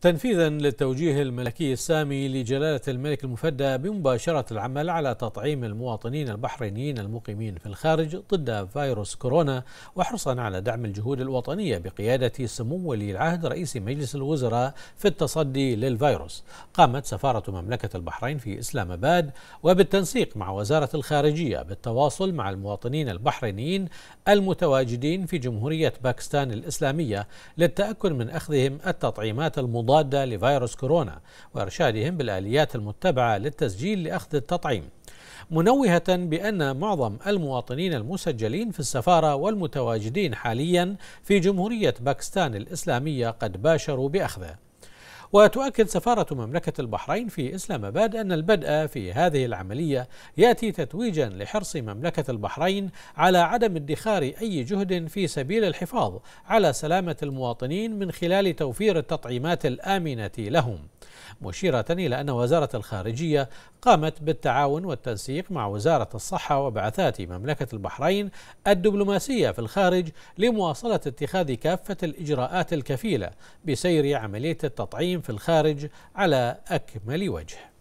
تنفيذا للتوجيه الملكي السامي لجلالة الملك المفدى بمباشرة العمل على تطعيم المواطنين البحرينيين المقيمين في الخارج ضد فيروس كورونا وحرصا على دعم الجهود الوطنية بقيادة سمو ولي العهد رئيس مجلس الوزراء في التصدي للفيروس قامت سفارة مملكة البحرين في إسلام أباد وبالتنسيق مع وزارة الخارجية بالتواصل مع المواطنين البحرينيين المتواجدين في جمهورية باكستان الإسلامية للتأكد من أخذهم التطعيمات المضادة المضادة لفيروس كورونا وإرشادهم بالآليات المتبعة للتسجيل لأخذ التطعيم منوهة بأن معظم المواطنين المسجلين في السفارة والمتواجدين حاليا في جمهورية باكستان الإسلامية قد باشروا بأخذه وتؤكد سفارة مملكة البحرين في إسلام آباد أن البدء في هذه العملية يأتي تتويجا لحرص مملكة البحرين على عدم ادخار أي جهد في سبيل الحفاظ على سلامة المواطنين من خلال توفير التطعيمات الآمنة لهم مشيرة إلى أن وزارة الخارجية قامت بالتعاون والتنسيق مع وزارة الصحة وبعثات مملكة البحرين الدبلوماسية في الخارج لمواصلة اتخاذ كافة الإجراءات الكفيلة بسير عملية التطعيم في الخارج على أكمل وجه